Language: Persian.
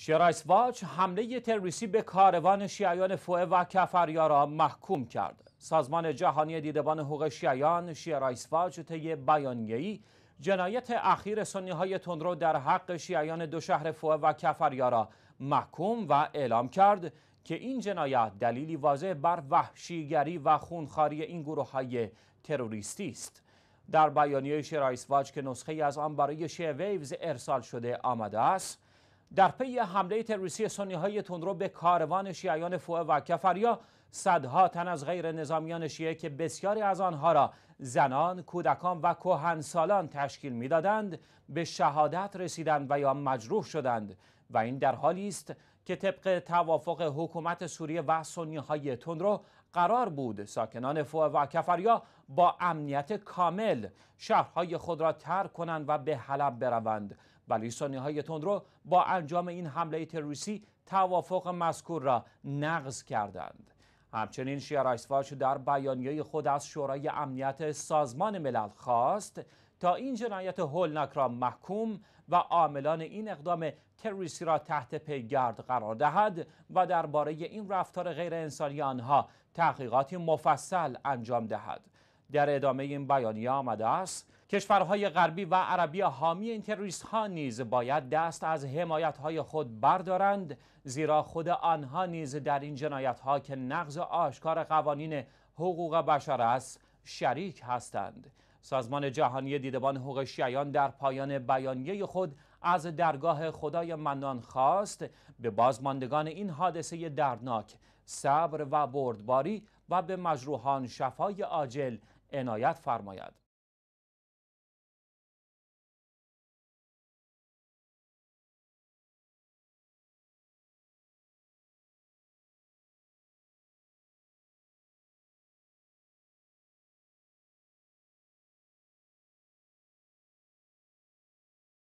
شرایس واچ حمله تروریستی به کاروان شیعیان فوه و کفریا را محکوم کرد. سازمان جهانی دیدبان حقوق شیعیان شرایس واچ طی بیانیه‌ای جنایت اخیر سنی های تندرو در حق شیعیان دو شهر فوه و کفریا را محکوم و اعلام کرد که این جنایت دلیلی واضح بر وحشیگری و خونخاری این گروه های تروریستی است. در بیانیه شرایس واچ که نسخه از آن برای شیع ویوز ارسال شده آمده است، در پی حمله تروریستی سنی های تندرو به کاروان شیعیان فوه و کفریا صدها تن از غیر نظامیان شیعه که بسیاری از آنها را زنان، کودکان و کهنسالان تشکیل میدادند به شهادت رسیدند و یا مجروح شدند و این در حالی است که طبق توافق حکومت سوریه و سنی های تندرو قرار بود ساکنان فوه و کفریا با امنیت کامل شهرهای خود را ترک کنند و به حلب بروند بلوچستانی های تندرو با انجام این حمله تروریستی توافق مذکور را نقض کردند همچنین شد در بیانیه خود از شورای امنیت سازمان ملل خواست تا این جنایت هولناک را محکوم و عاملان این اقدام تروریستی را تحت پیگرد قرار دهد و درباره این رفتار غیر انسانی آنها تحقیقاتی مفصل انجام دهد در ادامه این بیانیه آمده است کشورهای غربی و عربی حامی این تروریست ها نیز باید دست از حمایت های خود بردارند زیرا خود آنها نیز در این جنایت ها که نقض آشکار قوانین حقوق بشر است شریک هستند سازمان جهانی دیدبان حقوق شیعیان در پایان بیانیه خود از درگاه خدای منان خواست به بازماندگان این حادثه دردناک صبر و بردباری و به مجروحان شفای عاجل عنایت فرماید